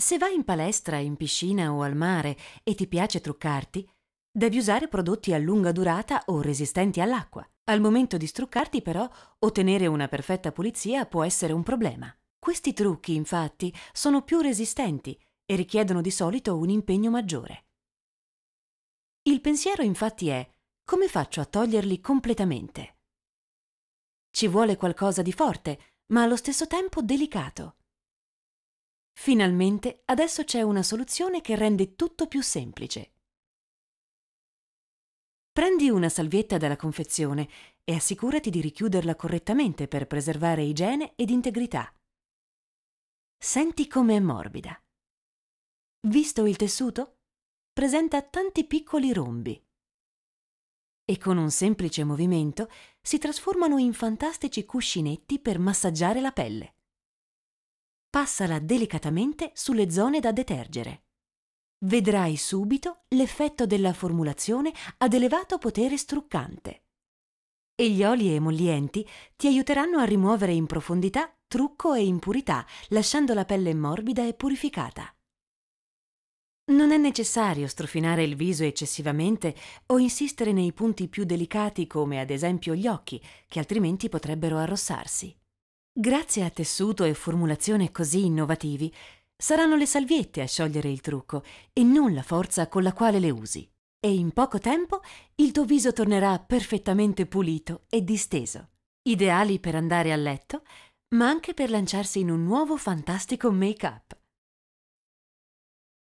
Se vai in palestra, in piscina o al mare e ti piace truccarti, devi usare prodotti a lunga durata o resistenti all'acqua. Al momento di struccarti, però, ottenere una perfetta pulizia può essere un problema. Questi trucchi, infatti, sono più resistenti e richiedono di solito un impegno maggiore. Il pensiero, infatti, è come faccio a toglierli completamente? Ci vuole qualcosa di forte, ma allo stesso tempo delicato Finalmente adesso c'è una soluzione che rende tutto più semplice. Prendi una salvietta dalla confezione e assicurati di richiuderla correttamente per preservare igiene ed integrità. Senti come è morbida. Visto il tessuto? Presenta tanti piccoli rombi. E con un semplice movimento si trasformano in fantastici cuscinetti per massaggiare la pelle passala delicatamente sulle zone da detergere. Vedrai subito l'effetto della formulazione ad elevato potere struccante. E gli oli emollienti ti aiuteranno a rimuovere in profondità trucco e impurità, lasciando la pelle morbida e purificata. Non è necessario strofinare il viso eccessivamente o insistere nei punti più delicati come ad esempio gli occhi, che altrimenti potrebbero arrossarsi. Grazie a tessuto e formulazione così innovativi, saranno le salviette a sciogliere il trucco e non la forza con la quale le usi. E in poco tempo il tuo viso tornerà perfettamente pulito e disteso. Ideali per andare a letto, ma anche per lanciarsi in un nuovo fantastico make-up.